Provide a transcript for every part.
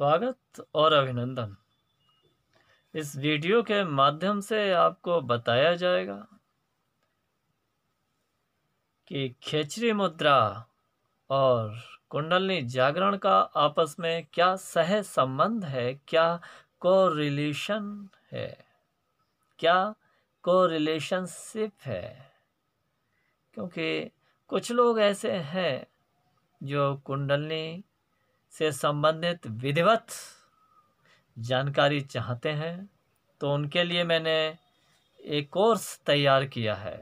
स्वागत और अभिनंदन इस वीडियो के माध्यम से आपको बताया जाएगा कि खेचरी मुद्रा और कुंडलनी जागरण का आपस में क्या सह संबंध है क्या को रिलेशन है क्या को रिलेशनशिप है क्योंकि कुछ लोग ऐसे हैं जो कुंडलनी से संबंधित विधिवत जानकारी चाहते हैं तो उनके लिए मैंने एक कोर्स तैयार किया है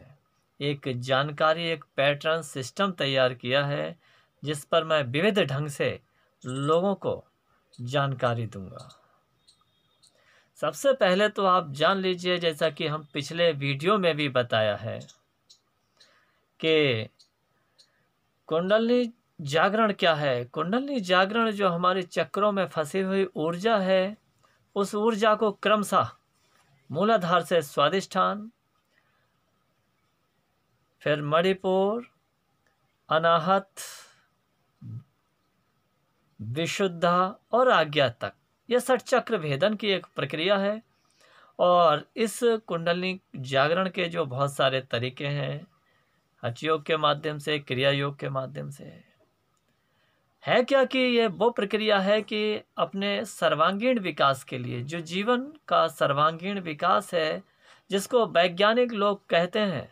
एक जानकारी एक पैटर्न सिस्टम तैयार किया है जिस पर मैं विविध ढंग से लोगों को जानकारी दूंगा सबसे पहले तो आप जान लीजिए जैसा कि हम पिछले वीडियो में भी बताया है कि कुंडली जागरण क्या है कुंडली जागरण जो हमारे चक्रों में फंसी हुई ऊर्जा है उस ऊर्जा को क्रमशः मूलाधार से स्वादिष्ठान फिर मणिपुर अनाहत विशुद्धा और आज्ञा तक यह सठ चक्र भेदन की एक प्रक्रिया है और इस कुंडली जागरण के जो बहुत सारे तरीके हैं हच योग के माध्यम से क्रिया योग के माध्यम से है क्या कि यह वो प्रक्रिया है कि अपने सर्वांगीण विकास के लिए जो जीवन का सर्वांगीण विकास है जिसको वैज्ञानिक लोग कहते हैं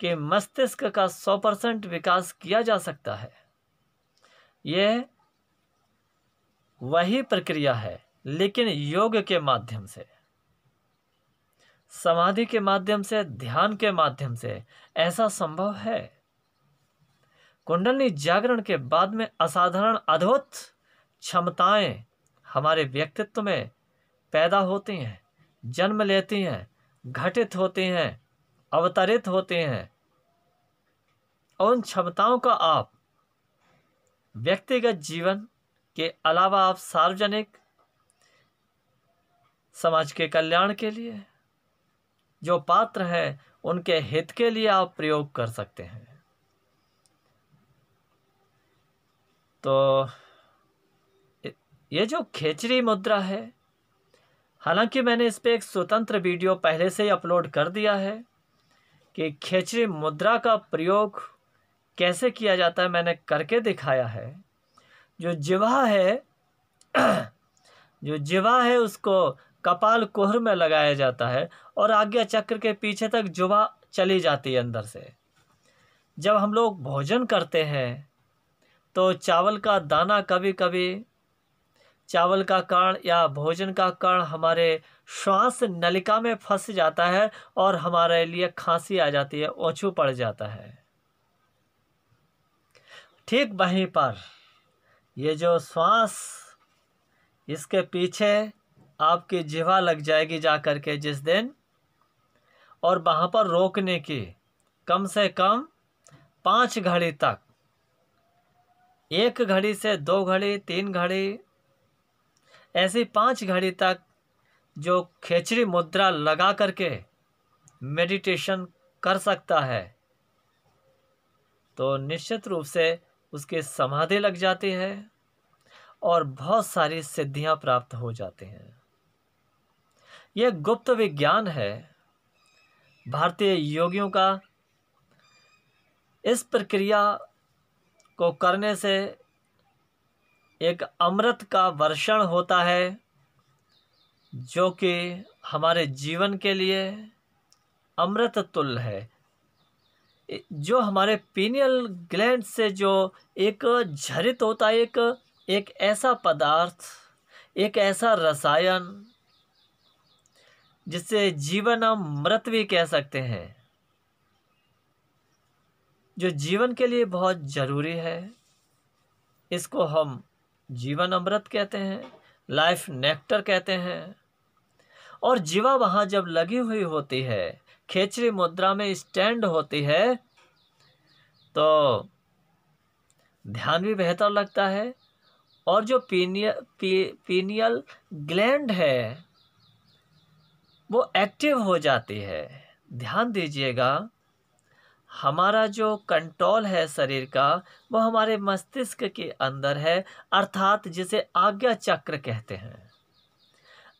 कि मस्तिष्क का सौ परसेंट विकास किया जा सकता है यह वही प्रक्रिया है लेकिन योग के माध्यम से समाधि के माध्यम से ध्यान के माध्यम से ऐसा संभव है कुंडली जागरण के बाद में असाधारण अद्भुत क्षमताएं हमारे व्यक्तित्व में पैदा होती हैं जन्म लेती हैं घटित होते हैं अवतरित होते हैं और उन क्षमताओं का आप व्यक्तिगत जीवन के अलावा आप सार्वजनिक समाज के कल्याण के लिए जो पात्र हैं उनके हित के लिए आप प्रयोग कर सकते हैं तो ये जो खेचरी मुद्रा है हालांकि मैंने इस पर एक स्वतंत्र वीडियो पहले से ही अपलोड कर दिया है कि खेचरी मुद्रा का प्रयोग कैसे किया जाता है मैंने करके दिखाया है जो जिवा है जो जिवा है उसको कपाल कोहर में लगाया जाता है और आज्ञा चक्र के पीछे तक जुवा चली जाती है अंदर से जब हम लोग भोजन करते हैं तो चावल का दाना कभी कभी चावल का कण या भोजन का कण हमारे श्वास नलिका में फंस जाता है और हमारे लिए खांसी आ जाती है ओछू पड़ जाता है ठीक वहीं पर ये जो श्वास इसके पीछे आपकी जिवा लग जाएगी जा करके जिस दिन और वहाँ पर रोकने की कम से कम पाँच घड़ी तक एक घड़ी से दो घड़ी तीन घड़ी ऐसी पांच घड़ी तक जो खेचड़ी मुद्रा लगा करके मेडिटेशन कर सकता है तो निश्चित रूप से उसकी समाधि लग जाती है और बहुत सारी सिद्धियां प्राप्त हो जाती हैं यह गुप्त विज्ञान है भारतीय योगियों का इस प्रक्रिया को करने से एक अमृत का वर्षण होता है जो कि हमारे जीवन के लिए अमृत तुल्य है जो हमारे पीनियल ग्लैंड से जो एक झरित होता है एक एक ऐसा पदार्थ एक ऐसा रसायन जिससे जीवन हम मृत भी कह सकते हैं जो जीवन के लिए बहुत ज़रूरी है इसको हम जीवन अमृत कहते हैं लाइफ नेक्टर कहते हैं और जीवा वहाँ जब लगी हुई होती है खेचरी मुद्रा में स्टैंड होती है तो ध्यान भी बेहतर लगता है और जो पीनियल पी, पीनियल ग्लैंड है वो एक्टिव हो जाती है ध्यान दीजिएगा हमारा जो कंट्रोल है शरीर का वो हमारे मस्तिष्क के अंदर है अर्थात जिसे आज्ञा चक्र कहते हैं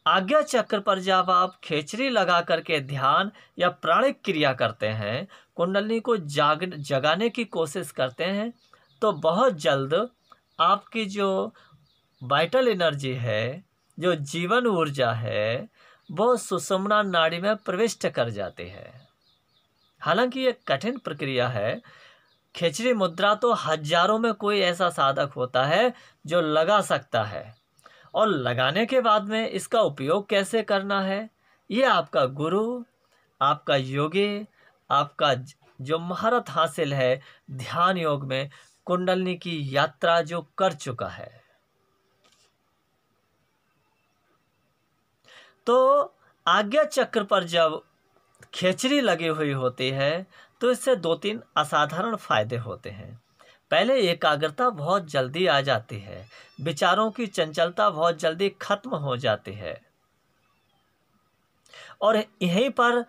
आज्ञा चक्र पर जब आप खेचरी लगा करके ध्यान या प्राणिक क्रिया करते हैं कुंडलनी को जाग जगाने की कोशिश करते हैं तो बहुत जल्द आपकी जो वाइटल एनर्जी है जो जीवन ऊर्जा है वो सुषमना नाड़ी में प्रविष्ट कर जाती है हालांकि ये कठिन प्रक्रिया है खिचड़ी मुद्रा तो हजारों में कोई ऐसा साधक होता है जो लगा सकता है और लगाने के बाद में इसका उपयोग कैसे करना है ये आपका गुरु आपका योगी आपका जो महारत हासिल है ध्यान योग में कुंडलनी की यात्रा जो कर चुका है तो आज्ञा चक्र पर जब खेचरी लगी हुई होती है तो इससे दो तीन असाधारण फायदे होते हैं पहले एकाग्रता बहुत जल्दी आ जाती है विचारों की चंचलता बहुत जल्दी खत्म हो जाती है और यहीं पर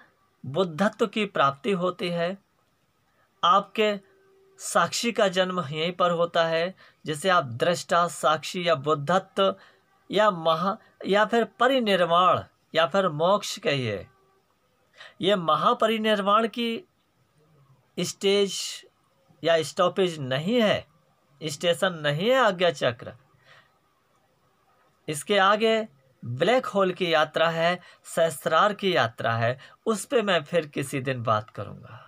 बुद्धत्व की प्राप्ति होती है आपके साक्षी का जन्म यहीं पर होता है जिसे आप दृष्टा साक्षी या बुद्धत्व या महा या फिर परिनिर्वाण या फिर मोक्ष कहिए ये महापरिनिर्वाण की स्टेज या स्टॉपेज नहीं है स्टेशन नहीं है आज्ञा चक्र इसके आगे ब्लैक होल की यात्रा है सहस्रार की यात्रा है उस पर मैं फिर किसी दिन बात करूंगा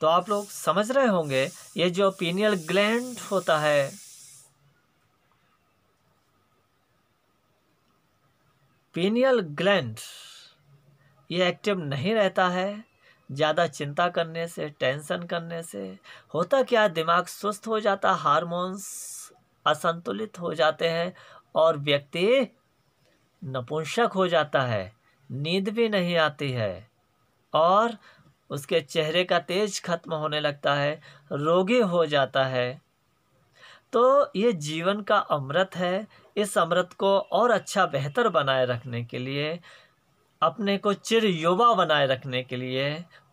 तो आप लोग समझ रहे होंगे ये जो पीनियल ग्लैंड होता है पीनियल ग्लैंड ये एक्टिव नहीं रहता है ज़्यादा चिंता करने से टेंशन करने से होता क्या दिमाग सुस्त हो जाता हार्मोन्स असंतुलित हो जाते हैं और व्यक्ति नपुंसक हो जाता है नींद भी नहीं आती है और उसके चेहरे का तेज खत्म होने लगता है रोगी हो जाता है तो ये जीवन का अमृत है इस अमृत को और अच्छा बेहतर बनाए रखने के लिए अपने को चिर युवा बनाए रखने के लिए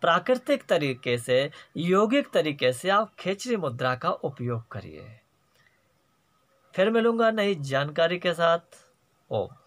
प्राकृतिक तरीके से यौगिक तरीके से आप खेचरी मुद्रा का उपयोग करिए फिर मिलूंगा नई जानकारी के साथ ओम